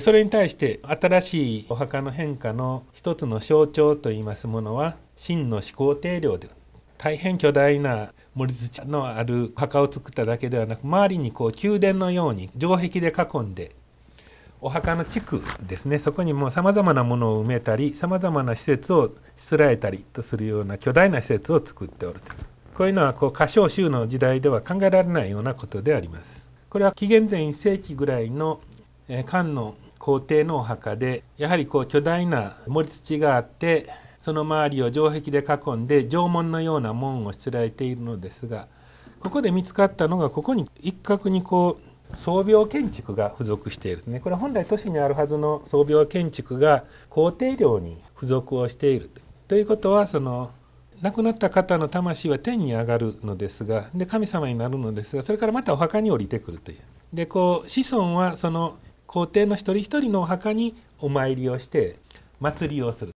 それに対して新しいお墓の変化の一つの象徴といいますものは真の始皇帝陵で大変巨大な盛り土のある墓を作っただけではなく周りにこう宮殿のように城壁で囲んでお墓の地区ですねそこにもうさまざまなものを埋めたりさまざまな施設をしつらえたりとするような巨大な施設を作っておるとこういうのはこう歌唱集の時代では考えられないようなことであります。これは紀元前1世紀ぐらいの漢の皇帝のお墓でやはりこう巨大な盛り土があってその周りを城壁で囲んで城門のような門をしつらえているのですがここで見つかったのがここに一角にこう装病建築が付属しているねこれ本来都市にあるはずの装病建築が皇帝陵に付属をしているということはその亡くなった方の魂は天に上がるのですがで神様になるのですがそれからまたお墓に降りてくるという。でこう子孫はその皇帝の一人一人のお墓にお参りをして祭りをする。